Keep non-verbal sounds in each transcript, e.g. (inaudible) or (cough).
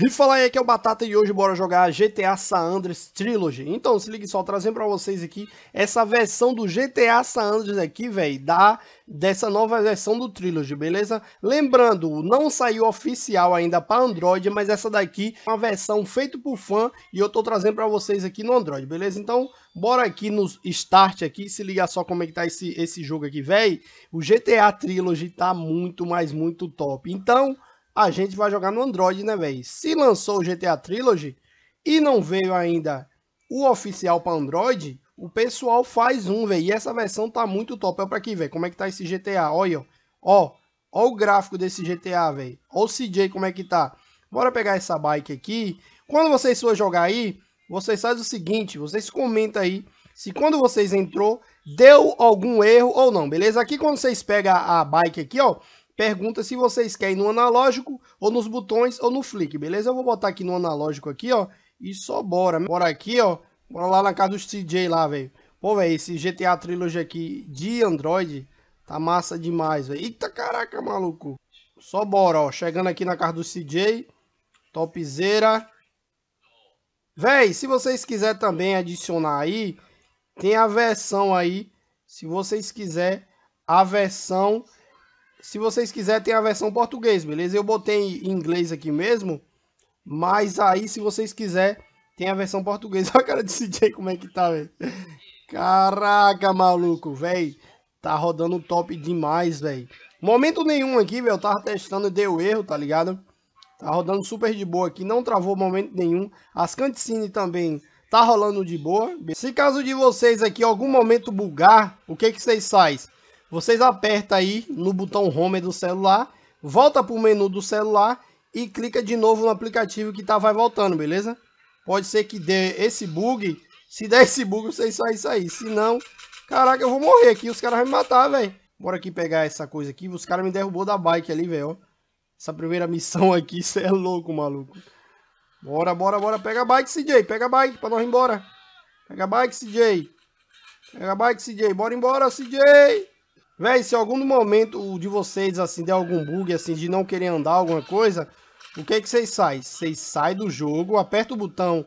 E fala aí, aqui é o Batata e hoje bora jogar GTA San Andreas Trilogy. Então, se liga só, trazendo pra vocês aqui essa versão do GTA San Andreas aqui, velho, da dessa nova versão do Trilogy, beleza? Lembrando, não saiu oficial ainda para Android, mas essa daqui é uma versão feita por fã e eu tô trazendo pra vocês aqui no Android, beleza? Então, bora aqui no Start aqui, se liga só como é que tá esse, esse jogo aqui, velho. O GTA Trilogy tá muito, mas muito top. Então a gente vai jogar no Android, né, velho? Se lançou o GTA Trilogy e não veio ainda o oficial para Android, o pessoal faz um, velho. E essa versão tá muito top. é pra aqui, velho. Como é que tá esse GTA? Olha, ó. Ó o gráfico desse GTA, velho. Ó o CJ como é que tá. Bora pegar essa bike aqui. Quando vocês for jogar aí, vocês fazem o seguinte. Vocês comentam aí se quando vocês entrou, deu algum erro ou não, beleza? Aqui quando vocês pegam a bike aqui, ó pergunta se vocês querem no analógico ou nos botões ou no flick, beleza? Eu vou botar aqui no analógico aqui, ó, e só bora. Bora aqui, ó, bora lá na casa do CJ lá, velho. Pô, velho, esse GTA Trilogy aqui de Android tá massa demais, velho. Eita, caraca, maluco. Só bora, ó, chegando aqui na casa do CJ, topzera. Véi, se vocês quiserem também adicionar aí, tem a versão aí, se vocês quiserem, a versão se vocês quiserem, tem a versão português, beleza? Eu botei em inglês aqui mesmo, mas aí, se vocês quiserem, tem a versão portuguesa. (laughs) Olha a cara de CJ como é que tá, velho. Caraca, maluco, velho. Tá rodando top demais, velho. Momento nenhum aqui, velho. Eu tava testando e deu erro, tá ligado? Tá rodando super de boa aqui. Não travou momento nenhum. As cutscenes também tá rolando de boa. Se caso de vocês aqui algum momento bugar, o que que vocês fazem? vocês apertam aí no botão home do celular, volta para o menu do celular e clica de novo no aplicativo que tá, vai voltando, beleza? Pode ser que dê esse bug, se der esse bug vocês só isso aí, se não, caraca, eu vou morrer aqui, os caras vão me matar, velho. Bora aqui pegar essa coisa aqui, os caras me derrubou da bike ali, velho, Essa primeira missão aqui, você (laughs) é louco, maluco. Bora, bora, bora. Pega a bike, CJ. Pega a bike pra nós ir embora. Pega a bike, CJ. Pega a bike, CJ. Bora embora, CJ. Véi, se algum momento de vocês, assim, der algum bug, assim, de não querer andar, alguma coisa, o que é que vocês saem? Vocês saem do jogo, aperta o botão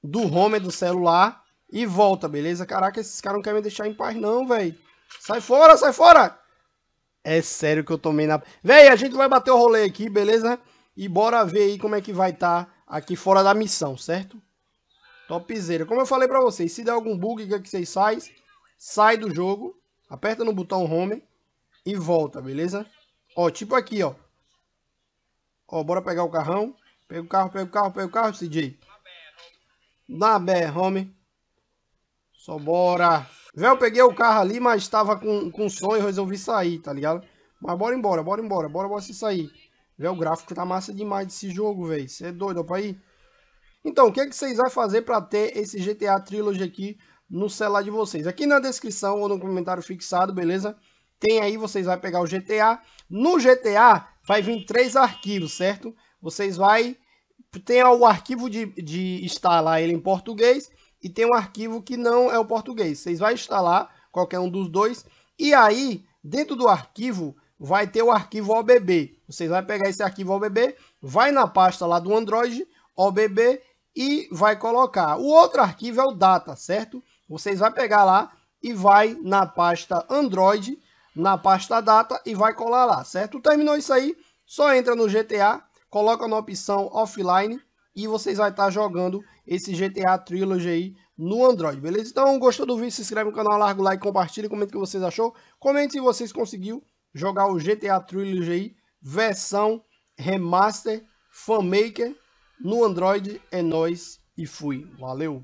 do home do celular e volta, beleza? Caraca, esses caras não querem me deixar em paz não, velho. Sai fora, sai fora! É sério que eu tomei na... Véi, a gente vai bater o rolê aqui, beleza? E bora ver aí como é que vai estar tá aqui fora da missão, certo? Topzera. Como eu falei pra vocês, se der algum bug, o que, é que vocês saem? Sai do jogo Aperta no botão home e volta, beleza? Ó, tipo aqui, ó. Ó, bora pegar o carrão. Pega o carro, pega o carro, pega o carro, CJ. Na B, home. Só bora. velho eu peguei o carro ali, mas tava com, com sonho e resolvi sair, tá ligado? Mas bora embora, bora embora, bora, bora se sair. velho o gráfico tá massa demais desse jogo, velho. Você é doido, ó, pra ir? Então, o que, é que vocês vão fazer pra ter esse GTA Trilogy aqui no celular de vocês. Aqui na descrição ou no comentário fixado, beleza? Tem aí, vocês vai pegar o GTA. No GTA vai vir três arquivos, certo? Vocês vai tem o arquivo de, de instalar ele em português e tem um arquivo que não é o português. Vocês vai instalar qualquer um dos dois e aí dentro do arquivo vai ter o arquivo OBB. Vocês vão pegar esse arquivo OBB, vai na pasta lá do Android, OBB e vai colocar. O outro arquivo é o data, certo? Vocês vai pegar lá e vai na pasta Android, na pasta Data e vai colar lá, certo? Terminou isso aí, só entra no GTA, coloca na opção Offline e vocês vai estar jogando esse GTA Trilogy aí no Android, beleza? Então, gostou do vídeo, se inscreve no canal, larga o like, compartilha, comenta o que vocês achou. Comente se vocês conseguiu jogar o GTA Trilogy aí, versão remaster, fanmaker, no Android. É nóis e fui. Valeu!